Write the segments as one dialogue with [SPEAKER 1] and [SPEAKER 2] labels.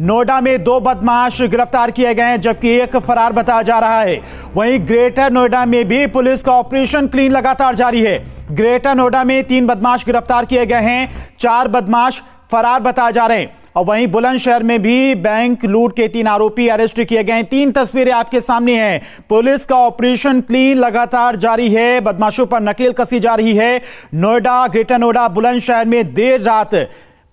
[SPEAKER 1] नोएडा में दो बदमाश गिरफ्तार किए गए हैं जबकि एक फरार बताया जा रहा है वहीं ग्रेटर नोएडा में भी पुलिस का ऑपरेशन क्लीन लगातार जारी है ग्रेटर नोएडा में तीन बदमाश गिरफ्तार किए गए हैं चार बदमाश फरार बताए जा रहे हैं और वहीं बुलंदशहर में भी बैंक लूट के तीन आरोपी अरेस्ट किए गए हैं तीन तस्वीरें आपके सामने हैं पुलिस का ऑपरेशन क्लीन लगातार जारी है बदमाशों पर नकेल कसी जा रही है नोएडा ग्रेटर नोएडा बुलंदशहर में देर रात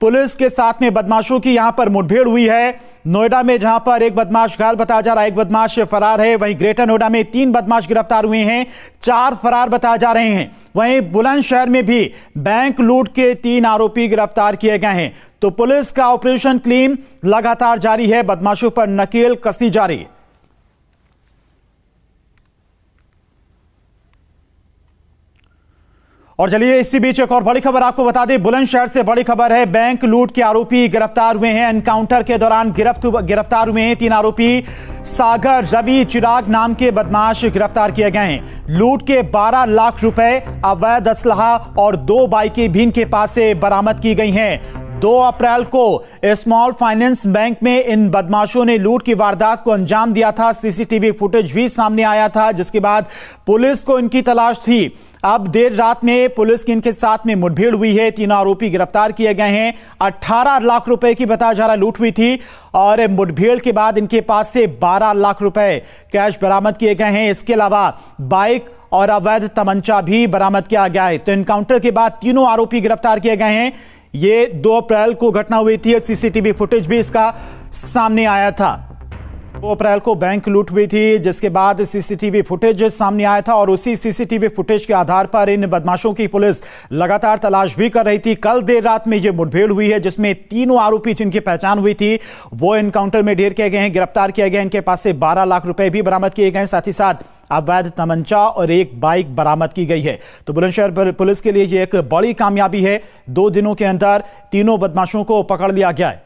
[SPEAKER 1] पुलिस के साथ में बदमाशों की यहां पर मुठभेड़ हुई है नोएडा में जहां पर एक बदमाश घायल बताया जा रहा है एक बदमाश फरार है वहीं ग्रेटर नोएडा में तीन बदमाश गिरफ्तार हुए हैं चार फरार बताए जा रहे हैं वहीं बुलंदशहर में भी बैंक लूट के तीन आरोपी गिरफ्तार किए गए हैं तो पुलिस का ऑपरेशन क्लीन लगातार जारी है बदमाशों पर नकेल कसी जारी है और चलिए इसी बीच एक और बड़ी खबर आपको बता दें बुलंदशहर से बड़ी खबर है बैंक लूट के आरोपी गिरफ्तार हुए हैं एनकाउंटर के दौरान गिरफ्त गिरफ्तार हुए हैं तीन आरोपी सागर रवि चिराग नाम के बदमाश गिरफ्तार किए गए हैं लूट के 12 लाख रुपए अवैध असलहा और दो बाइकें भी इनके पास से बरामद की गई हैं दो अप्रैल को स्मॉल फाइनेंस बैंक में इन बदमाशों ने लूट की वारदात को अंजाम दिया था सीसीटीवी फुटेज भी सामने आया था जिसके बाद पुलिस को इनकी तलाश थी अब देर रात में पुलिस की इनके साथ में मुठभेड़ हुई है तीन आरोपी गिरफ्तार किए गए हैं 18 लाख रुपए की बताया जा रहा लूट हुई थी और मुठभेड़ के बाद इनके पास से 12 लाख रुपए कैश बरामद किए गए हैं इसके अलावा बाइक और अवैध तमंचा भी बरामद किया गया है तो इनकाउंटर के बाद तीनों आरोपी गिरफ्तार किए गए हैं ये 2 अप्रैल को घटना हुई थी सीसीटीवी फुटेज भी इसका सामने आया था दो अप्रैल को बैंक लूट हुई थी जिसके बाद सीसीटीवी फुटेज सामने आया था और उसी सीसीटीवी फुटेज के आधार पर इन बदमाशों की पुलिस लगातार तलाश भी कर रही थी कल देर रात में यह मुठभेड़ हुई है जिसमें तीनों आरोपी जिनकी पहचान हुई थी वो इनकाउंटर में ढेर किए गए हैं गिरफ्तार किया गया इनके पास से बारह लाख रुपए भी बरामद किए गए साथ ही साथ अवैध तमंचा और एक बाइक बरामद की गई है तो बुलंदशहर पुलिस के लिए यह एक बड़ी कामयाबी है दो दिनों के अंदर तीनों बदमाशों को पकड़ लिया गया है